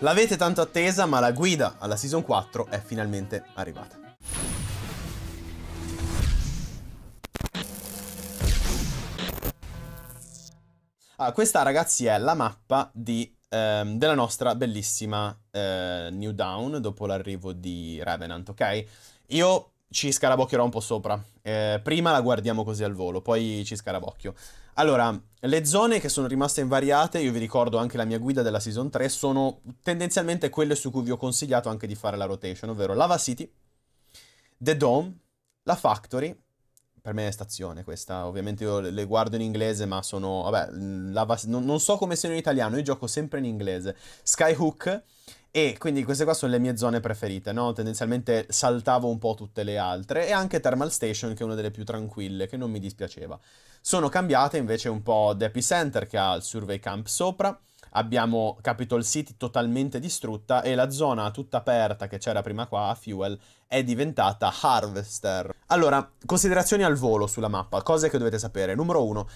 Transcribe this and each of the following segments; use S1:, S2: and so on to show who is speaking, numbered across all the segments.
S1: L'avete tanto attesa, ma la guida alla Season 4 è finalmente arrivata. Ah, questa ragazzi è la mappa di, ehm, della nostra bellissima eh, New Down dopo l'arrivo di Revenant, ok? Io ci scarabocchierò un po' sopra. Eh, prima la guardiamo così al volo, poi ci scarabocchio. Allora, le zone che sono rimaste invariate, io vi ricordo anche la mia guida della Season 3, sono tendenzialmente quelle su cui vi ho consigliato anche di fare la rotation, ovvero Lava City, The Dome, la Factory, per me è stazione questa, ovviamente io le guardo in inglese ma sono, vabbè, Lava, non, non so come siano in italiano, io gioco sempre in inglese, Skyhook e quindi queste qua sono le mie zone preferite, no? Tendenzialmente saltavo un po' tutte le altre e anche Thermal Station che è una delle più tranquille, che non mi dispiaceva. Sono cambiate invece un po' The Epicenter che ha il Survey Camp sopra, abbiamo Capitol City totalmente distrutta e la zona tutta aperta che c'era prima qua a Fuel è diventata Harvester. Allora, considerazioni al volo sulla mappa, cose che dovete sapere. Numero 1,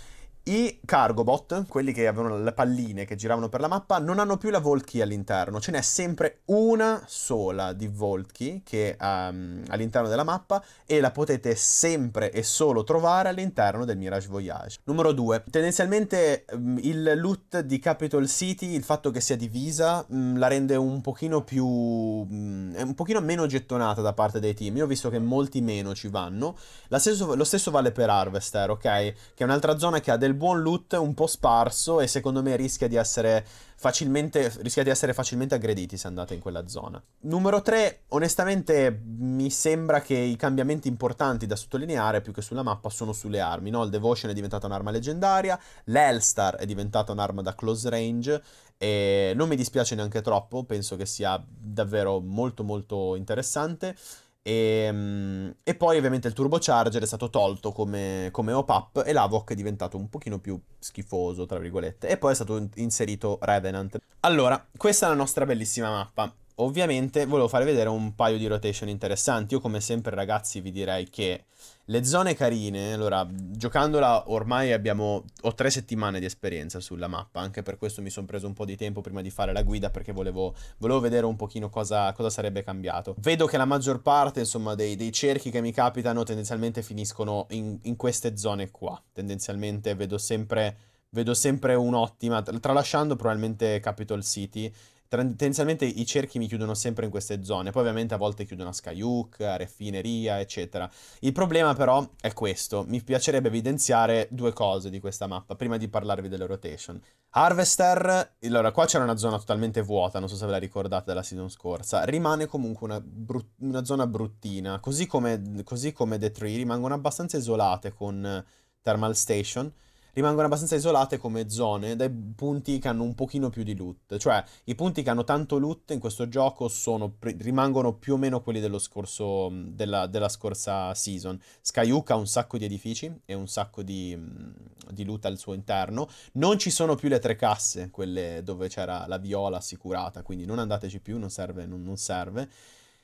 S1: i cargobot, quelli che avevano le palline che giravano per la mappa, non hanno più la vault key all'interno, ce n'è sempre una sola di vault key che um, all'interno della mappa e la potete sempre e solo trovare all'interno del Mirage Voyage. Numero 2. Tendenzialmente ehm, il loot di Capital City, il fatto che sia divisa, mm, la rende un pochino più... Mm, un pochino meno gettonata da parte dei team. Io ho visto che molti meno ci vanno. Stesso, lo stesso vale per Harvester, ok? Che è un'altra zona che ha del buon loot un po' sparso e secondo me rischia di essere facilmente, rischiate di essere facilmente aggrediti se andate in quella zona. Numero 3, onestamente mi sembra che i cambiamenti importanti da sottolineare più che sulla mappa sono sulle armi, no? Il Devotion è diventata un'arma leggendaria, l'Elstar è diventata un'arma da close range e non mi dispiace neanche troppo, penso che sia davvero molto molto interessante. E, ehm, e, poi ovviamente il turbocharger è stato tolto come, come op-up e l'Avoc è diventato un pochino più schifoso, tra virgolette. E poi è stato inserito Revenant. Allora, questa è la nostra bellissima mappa ovviamente volevo fare vedere un paio di rotation interessanti. Io come sempre ragazzi vi direi che le zone carine, allora giocandola ormai abbiamo, ho tre settimane di esperienza sulla mappa, anche per questo mi sono preso un po' di tempo prima di fare la guida perché volevo, volevo vedere un pochino cosa, cosa, sarebbe cambiato. Vedo che la maggior parte insomma dei, dei cerchi che mi capitano tendenzialmente finiscono in, in queste zone qua, tendenzialmente vedo sempre vedo sempre un'ottima, tralasciando probabilmente Capital City, tendenzialmente i cerchi mi chiudono sempre in queste zone, poi ovviamente a volte chiudono a Skyhook, a Refineria, eccetera. Il problema però è questo, mi piacerebbe evidenziare due cose di questa mappa, prima di parlarvi delle rotation. Harvester, allora qua c'era una zona totalmente vuota, non so se ve la ricordate della season scorsa, rimane comunque una, brut una zona bruttina, così come, così come The Tree rimangono abbastanza isolate con Thermal Station, rimangono abbastanza isolate come zone dai punti che hanno un pochino più di loot. Cioè, i punti che hanno tanto loot in questo gioco sono, rimangono più o meno quelli dello scorso, della, della scorsa season. Skyuka ha un sacco di edifici e un sacco di, mm, di loot al suo interno. Non ci sono più le tre casse, quelle dove c'era la viola assicurata, quindi non andateci più, non serve, non, non serve.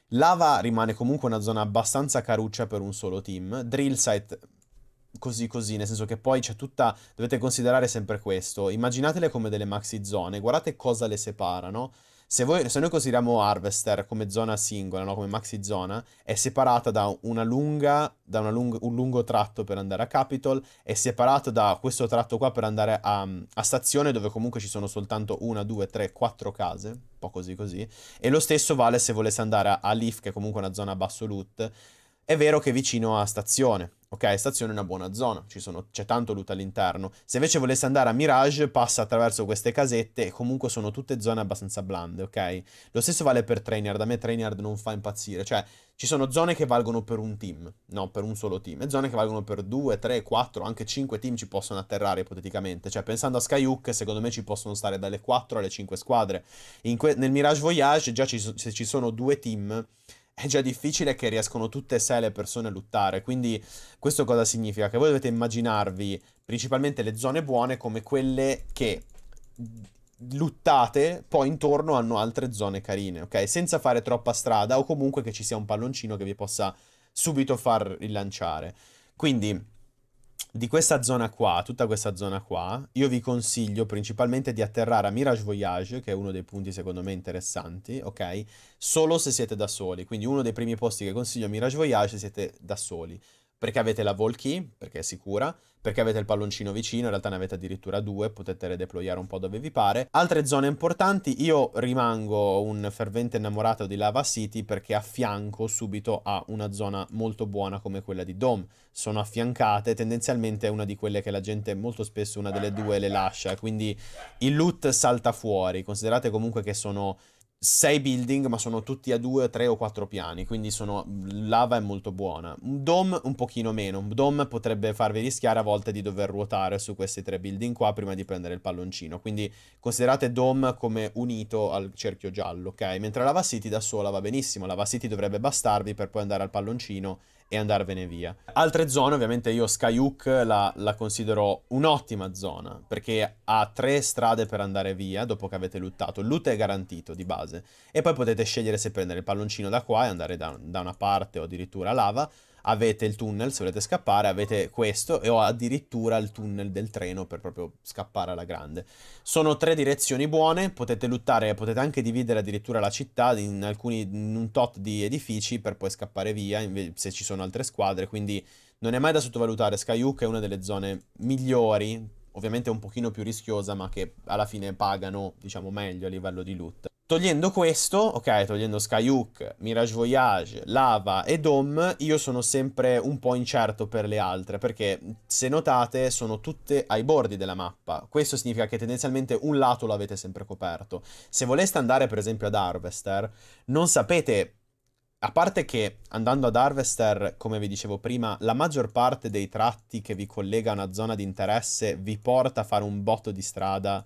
S1: Lava rimane comunque una zona abbastanza caruccia per un solo team. Drill site così così, nel senso che poi c'è tutta... dovete considerare sempre questo, immaginatele come delle maxi zone, guardate cosa le separano, Se, voi, se noi consideriamo Harvester come zona singola, no? come maxi zona, è separata da, una lunga, da una lung- un lungo tratto per andare a Capitol, è separata da questo tratto qua per andare a, a stazione dove comunque ci sono soltanto una, due, tre, quattro case, un po' così così, e lo stesso vale se volesse andare a, a Leaf, che è comunque una zona a basso loot, è vero che è vicino a stazione, Ok, stazione è una buona zona, sono, c'è tanto loot all'interno. Se invece volesse andare a Mirage, passa attraverso queste casette e comunque sono tutte zone abbastanza blande, ok? Lo stesso vale per Trainard, a me Trainard non fa impazzire, cioè ci sono zone che valgono per un team, no, per un solo team, e zone che valgono per 2, 3, 4, anche 5 team ci possono atterrare ipoteticamente. Cioè, pensando a Skyhook, secondo me ci possono stare dalle 4 alle 5 squadre. nel Mirage Voyage già ci, se ci sono due team è già difficile che riescono tutte e sei le persone a lottare. Quindi questo cosa significa? Che voi dovete immaginarvi principalmente le zone buone come quelle che luttate, poi intorno hanno altre zone carine, ok? Senza fare troppa strada o comunque che ci sia un palloncino che vi possa subito far rilanciare. Quindi di questa zona qua, tutta questa zona qua, io vi consiglio principalmente di atterrare a Mirage Voyage, che è uno dei punti secondo me interessanti, ok? Solo se siete da soli, quindi uno dei primi posti che consiglio a Mirage Voyage siete da soli perché avete la Vol Key, perché è sicura, perché avete il palloncino vicino, in realtà ne avete addirittura due, potete redeployare un po' dove vi pare. Altre zone importanti, io rimango un fervente innamorato di Lava City perché affianco subito a una zona molto buona come quella di Dome. Sono affiancate, tendenzialmente è una di quelle che la gente molto spesso una delle due le lascia, quindi il loot salta fuori. Considerate comunque che sono sei building, ma sono tutti a due, tre o quattro piani, quindi sono, lava è molto buona. Un dom un pochino meno, un dom potrebbe farvi rischiare a volte di dover ruotare su questi tre building qua prima di prendere il palloncino, quindi considerate dom come unito al cerchio giallo, ok? Mentre lava city da sola va benissimo, lava city dovrebbe bastarvi per poi andare al palloncino e andarvene via. Altre zone, ovviamente io Skyhook la, la considero un'ottima zona, perché ha tre strade per andare via dopo che avete luttato. Il loot è garantito di base, e poi potete scegliere se prendere il palloncino da qua e andare da, da una parte o addirittura lava, avete il tunnel, se volete scappare avete questo e ho addirittura il tunnel del treno per proprio scappare alla grande. Sono tre direzioni buone, potete luttare, potete anche dividere addirittura la città in, alcuni, in un tot di edifici per poi scappare via se ci sono altre squadre, quindi non è mai da sottovalutare. Skyhook è una delle zone migliori, ovviamente un pochino più rischiosa ma che alla fine pagano diciamo meglio a livello di loot. Togliendo questo, ok, togliendo Skyhook, Mirage Voyage, Lava e Dom, io sono sempre un po' incerto per le altre, perché se notate sono tutte ai bordi della mappa. Questo significa che tendenzialmente un lato l'avete sempre coperto. Se voleste andare per esempio ad Harvester, non sapete a parte che andando ad Harvester, come vi dicevo prima, la maggior parte dei tratti che vi collega a una zona di interesse vi porta a fare un botto di strada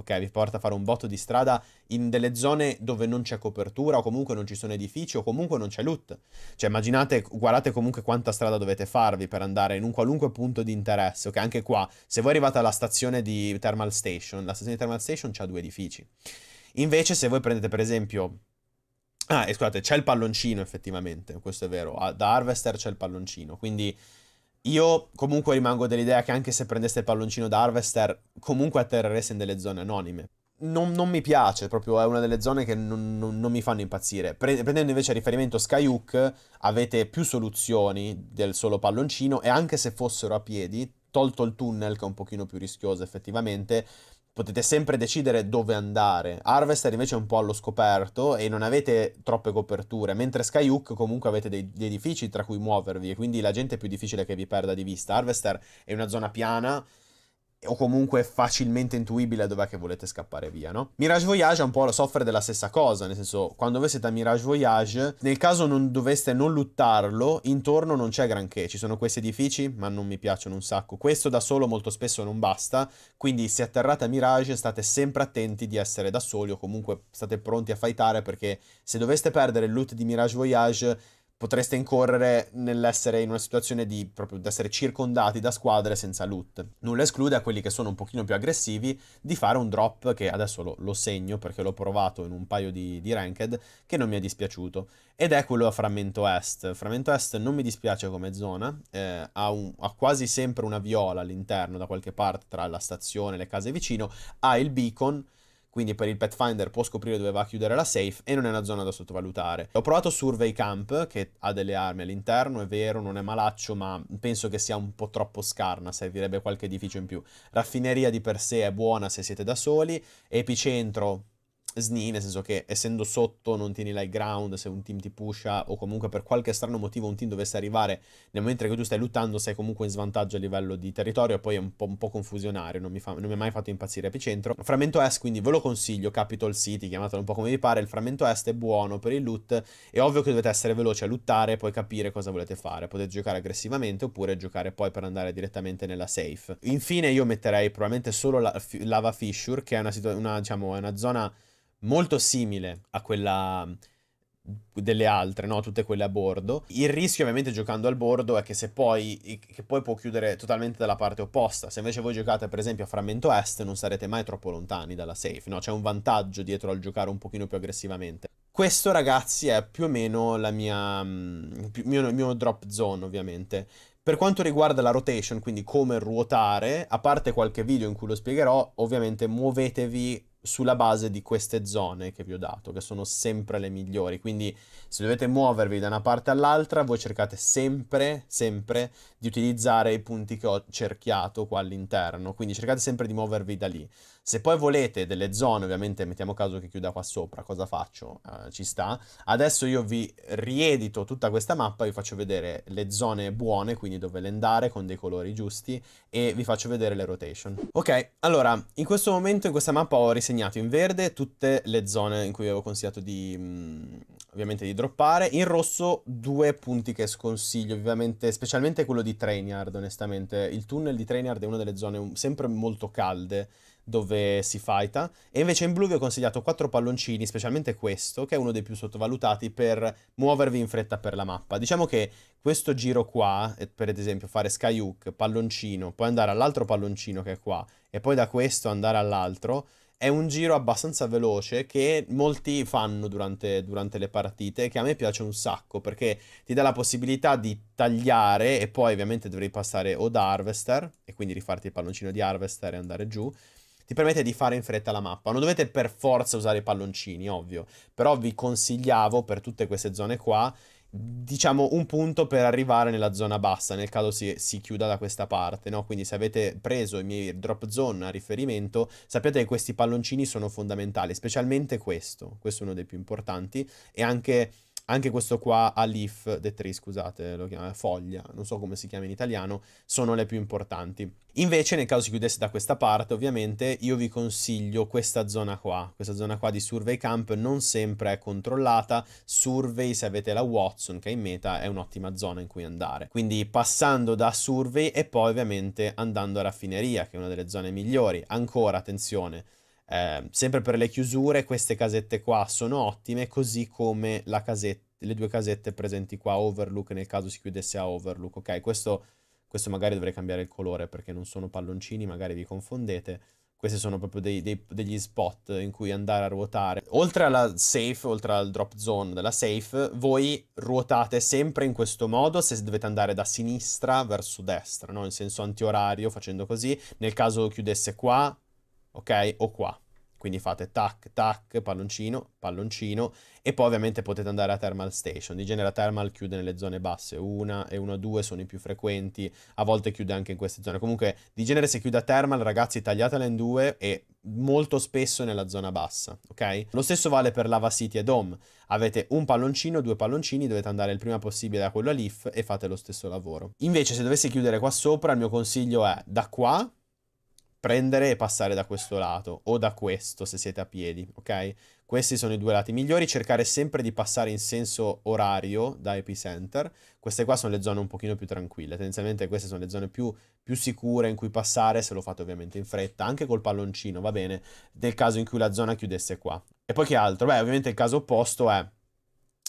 S1: ok? Vi porta a fare un botto di strada in delle zone dove non c'è copertura o comunque non ci sono edifici o comunque non c'è loot. Cioè immaginate, guardate comunque quanta strada dovete farvi per andare in un qualunque punto di interesse, ok? Anche qua, se voi arrivate alla stazione di Thermal Station, la stazione di Thermal Station ha due edifici. Invece se voi prendete per esempio Ah, e scusate, c'è il palloncino effettivamente, questo è vero, da Harvester c'è il palloncino, quindi io comunque rimango dell'idea che anche se prendeste il palloncino da Harvester, comunque atterrereste in delle zone anonime. Non, non, mi piace, proprio è una delle zone che non, non, non mi fanno impazzire. prendendo invece a riferimento Skyhook, avete più soluzioni del solo palloncino e anche se fossero a piedi, tolto il tunnel che è un pochino più rischioso effettivamente, potete sempre decidere dove andare. Harvester invece è un po' allo scoperto e non avete troppe coperture, mentre Skyhook comunque avete dei, dei edifici tra cui muovervi e quindi la gente è più difficile che vi perda di vista. Harvester è una zona piana o comunque facilmente intuibile dov'è che volete scappare via, no? Mirage Voyage un po' soffre della stessa cosa, nel senso, quando voi siete a Mirage Voyage, nel caso non doveste non luttarlo, intorno non c'è granché, ci sono questi edifici, ma non mi piacciono un sacco. Questo da solo molto spesso non basta, quindi se atterrate a Mirage state sempre attenti di essere da soli o comunque state pronti a fightare perché se doveste perdere il loot di Mirage Voyage potreste incorrere nell'essere in una situazione di proprio di essere circondati da squadre senza loot. Nulla esclude a quelli che sono un pochino più aggressivi di fare un drop che adesso lo, lo segno perché l'ho provato in un paio di, di, ranked che non mi è dispiaciuto ed è quello a frammento est. Frammento est non mi dispiace come zona, eh, ha, un, ha, quasi sempre una viola all'interno da qualche parte tra la stazione e le case vicino, ha il beacon quindi per il Pathfinder può scoprire dove va a chiudere la safe e non è una zona da sottovalutare. Ho provato Survey Camp, che ha delle armi all'interno, è vero, non è malaccio, ma penso che sia un po' troppo scarna, servirebbe qualche edificio in più. Raffineria di per sé è buona se siete da soli, Epicentro SNI, nel senso che essendo sotto non tieni l'high ground se un team ti pusha o comunque per qualche strano motivo un team dovesse arrivare nel momento che tu stai lottando sei comunque in svantaggio a livello di territorio e poi è un po', un po confusionario, non mi, fa, non mi, ha mai fatto impazzire Epicentro. Frammento Est quindi ve lo consiglio, Capital City, chiamatelo un po' come vi pare, il frammento Est è buono per il loot, è ovvio che dovete essere veloci a lottare e poi capire cosa volete fare, potete giocare aggressivamente oppure giocare poi per andare direttamente nella safe. Infine io metterei probabilmente solo la, Lava Fissure che è una, una, diciamo, è una zona molto simile a quella delle altre, no? tutte quelle a bordo. Il rischio ovviamente giocando al bordo è che se poi, che poi può chiudere totalmente dalla parte opposta, se invece voi giocate per esempio a frammento est non sarete mai troppo lontani dalla safe, no? c'è un vantaggio dietro al giocare un pochino più aggressivamente. Questo ragazzi è più o meno la mia, più, mio, mio drop zone ovviamente. Per quanto riguarda la rotation, quindi come ruotare, a parte qualche video in cui lo spiegherò, ovviamente muovetevi sulla base di queste zone che vi ho dato, che sono sempre le migliori. Quindi se dovete muovervi da una parte all'altra, voi cercate sempre, sempre di utilizzare i punti che ho cerchiato qua all'interno. Quindi cercate sempre di muovervi da lì. Se poi volete delle zone, ovviamente mettiamo caso che chiuda qua sopra, cosa faccio? Uh, ci sta. Adesso io vi riedito tutta questa mappa, vi faccio vedere le zone buone, quindi dove andare con dei colori giusti e vi faccio vedere le rotation. Ok, allora, in questo momento in questa mappa ho riservato segnato in verde tutte le zone in cui avevo consigliato di, mm, ovviamente di droppare, in rosso due punti che sconsiglio ovviamente, specialmente quello di Trainiard onestamente, il tunnel di Trainiard è una delle zone sempre molto calde dove si fighta e invece in blu vi ho consigliato quattro palloncini, specialmente questo che è uno dei più sottovalutati per muovervi in fretta per la mappa. Diciamo che questo giro qua, eh, per esempio fare Skyhook, palloncino, poi andare all'altro palloncino che è qua e poi da questo andare all'altro è un giro abbastanza veloce che molti fanno durante, durante, le partite, che a me piace un sacco perché ti dà la possibilità di tagliare e poi ovviamente dovrei passare o da Harvester e quindi rifarti il palloncino di Harvester e andare giù. Ti permette di fare in fretta la mappa. Non dovete per forza usare i palloncini, ovvio, però vi consigliavo per tutte queste zone qua diciamo un punto per arrivare nella zona bassa nel caso si, si chiuda da questa parte no? quindi se avete preso i miei drop zone a riferimento sapete che questi palloncini sono fondamentali specialmente questo questo è uno dei più importanti e anche anche questo qua a leaf, the tree, scusate, lo chiama foglia, non so come si chiama in italiano, sono le più importanti. Invece nel caso si chiudesse da questa parte, ovviamente io vi consiglio questa zona qua, questa zona qua di Survey Camp non sempre è controllata, Survey se avete la Watson che è in meta è un'ottima zona in cui andare. Quindi passando da Survey e poi ovviamente andando a Raffineria che è una delle zone migliori. Ancora attenzione, Ehm, sempre per le chiusure, queste casette qua sono ottime, così come casette, le due casette presenti qua, overlook nel caso si chiudesse a overlook, ok? Questo, questo, magari dovrei cambiare il colore perché non sono palloncini, magari vi confondete. Questi sono proprio dei, dei, degli spot in cui andare a ruotare. Oltre alla safe, oltre al drop zone della safe, voi ruotate sempre in questo modo se dovete andare da sinistra verso destra, no? in senso antiorario, facendo così. Nel caso chiudesse qua, ok? O qua. Quindi fate tac, tac, palloncino, palloncino e poi ovviamente potete andare a thermal station. Di genere la thermal chiude nelle zone basse, una e una, due sono i più frequenti, a volte chiude anche in queste zone. Comunque di genere se chiude a thermal ragazzi tagliatela in due e molto spesso nella zona bassa, ok? Lo stesso vale per Lava City e Dome. Avete un palloncino, due palloncini, dovete andare il prima possibile da quello a Leaf e fate lo stesso lavoro. Invece se dovessi chiudere qua sopra il mio consiglio è da qua prendere e passare da questo lato o da questo se siete a piedi, ok? Questi sono i due lati migliori, cercare sempre di passare in senso orario da epicenter. Queste qua sono le zone un pochino più tranquille, tendenzialmente queste sono le zone più, più sicure in cui passare, se lo fate ovviamente in fretta, anche col palloncino, va bene, nel caso in cui la zona chiudesse qua. E poi che altro? Beh, ovviamente il caso opposto è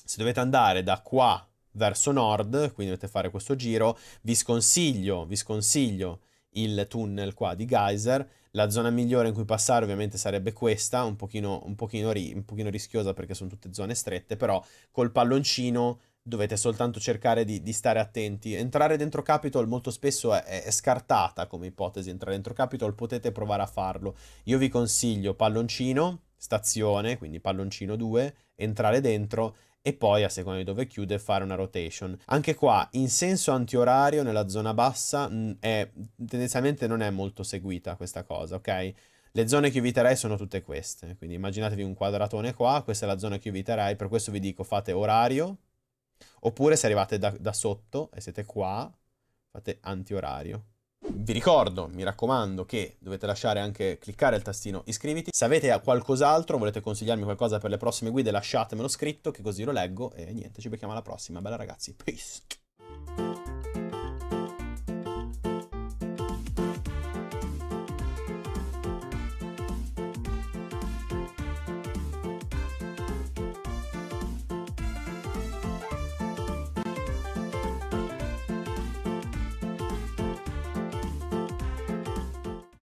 S1: se dovete andare da qua verso nord, quindi dovete fare questo giro, vi sconsiglio, vi sconsiglio il tunnel qua di Geyser. La zona migliore in cui passare ovviamente sarebbe questa, un pochino, un pochino, ri un pochino rischiosa perché sono tutte zone strette, però col palloncino dovete soltanto cercare di, di, stare attenti. Entrare dentro Capitol molto spesso è, è, scartata come ipotesi, entrare dentro Capitol potete provare a farlo. Io vi consiglio palloncino, stazione, quindi palloncino 2, entrare dentro e poi a seconda di dove chiude fare una rotation. Anche qua in senso antiorario nella zona bassa è, tendenzialmente non è molto seguita questa cosa, ok? Le zone che eviterei sono tutte queste, quindi immaginatevi un quadratone qua, questa è la zona che eviterei, per questo vi dico fate orario, oppure se arrivate da, da sotto e siete qua, fate antiorario. Vi ricordo, mi raccomando, che dovete lasciare anche cliccare il tastino iscriviti. Se avete qualcos'altro, volete consigliarmi qualcosa per le prossime guide, lasciatemelo scritto, che così lo leggo. E niente, ci becchiamo alla prossima. Bella ragazzi, peace!